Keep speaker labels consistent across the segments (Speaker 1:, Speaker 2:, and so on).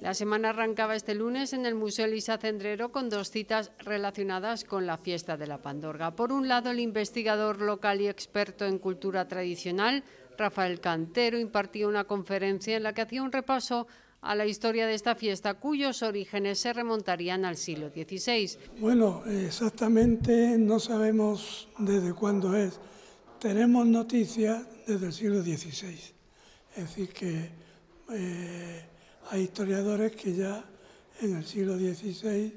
Speaker 1: La semana arrancaba este lunes en el Museo Elisa Cendrero con dos citas relacionadas con la fiesta de la Pandorga. Por un lado, el investigador local y experto en cultura tradicional, Rafael Cantero, impartió una conferencia en la que hacía un repaso a la historia de esta fiesta, cuyos orígenes se remontarían al siglo XVI.
Speaker 2: Bueno, exactamente no sabemos desde cuándo es. Tenemos noticias desde el siglo XVI. Es decir, que eh, hay historiadores que ya en el siglo XVI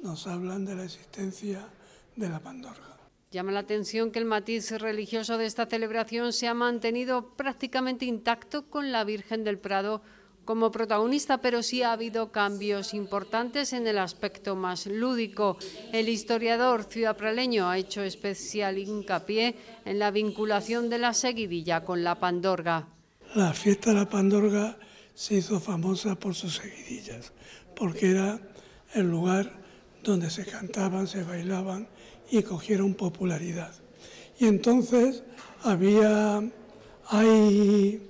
Speaker 2: nos hablan de la existencia de la Pandorga.
Speaker 1: Llama la atención que el matiz religioso de esta celebración se ha mantenido prácticamente intacto con la Virgen del Prado como protagonista, pero sí ha habido cambios importantes en el aspecto más lúdico. El historiador ciudadpraleño ha hecho especial hincapié en la vinculación de la seguidilla con la Pandorga.
Speaker 2: La fiesta de la Pandorga se hizo famosa por sus seguidillas, porque era el lugar donde se cantaban, se bailaban y cogieron popularidad. Y entonces había, hay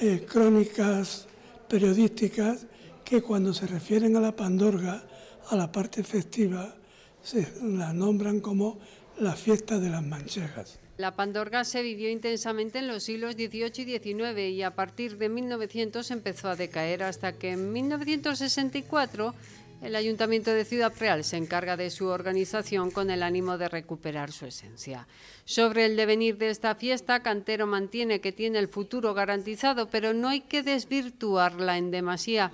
Speaker 2: eh, crónicas periodísticas que cuando se refieren a la Pandorga, a la parte festiva, se la nombran como la fiesta de las manchegas.
Speaker 1: La pandorga se vivió intensamente en los siglos XVIII y XIX y a partir de 1900 empezó a decaer hasta que en 1964 el Ayuntamiento de Ciudad Real se encarga de su organización con el ánimo de recuperar su esencia. Sobre el devenir de esta fiesta, Cantero mantiene que tiene el futuro garantizado, pero no hay que desvirtuarla en demasía.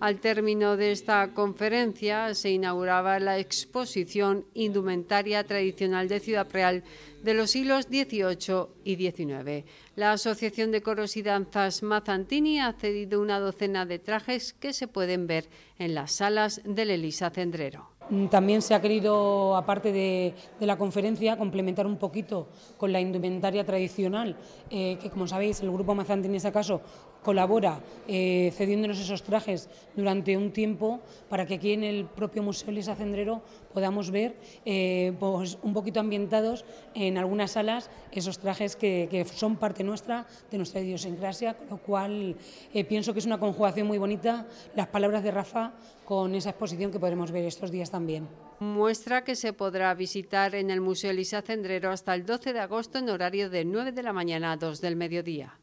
Speaker 1: Al término de esta conferencia se inauguraba la exposición Indumentaria Tradicional de Ciudad Real de los siglos XVIII y XIX. La Asociación de Coros y Danzas Mazantini ha cedido una docena de trajes que
Speaker 3: se pueden ver en las salas del Elisa Cendrero. Mm, también se ha querido, aparte de, la conferencia, complementar un poquito con la indumentaria tradicional, eh, que como sabéis el Grupo Mazante en ese caso colabora eh, cediéndonos esos trajes durante un tiempo para que aquí en el propio Museo Lisa Cendrero podamos ver eh, pues un poquito ambientados en algunas salas esos trajes que, son parte nuestra, de nuestra idiosincrasia, con lo cual pienso que es una conjugación muy bonita las palabras de Rafa con esa exposición que podremos ver estos días también. Muestra que se
Speaker 1: podrá visitar en el Museo Elisa Cendrero hasta el 12 de agosto en horario de 9 de la mañana a 2 del mediodía.